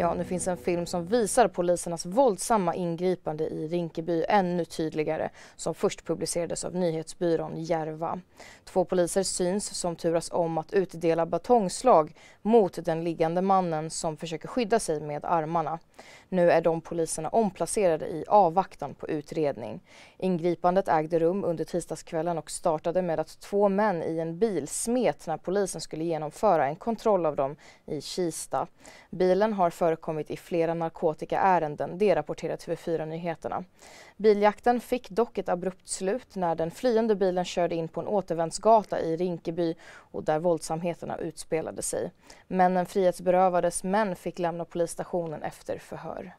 Ja, nu finns en film som visar polisernas våldsamma ingripande i Rinkeby ännu tydligare som först publicerades av nyhetsbyrån Järva. Två poliser syns som turas om att utdela batongslag mot den liggande mannen som försöker skydda sig med armarna. Nu är de poliserna omplacerade i avvaktan på utredning. Ingripandet ägde rum under tisdagskvällen och startade med att två män i en bil smet när polisen skulle genomföra en kontroll av dem i Kista. Bilen har för förekommit i flera narkotikaärenden, det rapporterar TV4 Nyheterna. Biljakten fick dock ett abrupt slut när den flyende bilen körde in på en återvändsgata i Rinkeby och där våldsamheterna utspelade sig. Männen frihetsberövades men fick lämna polisstationen efter förhör.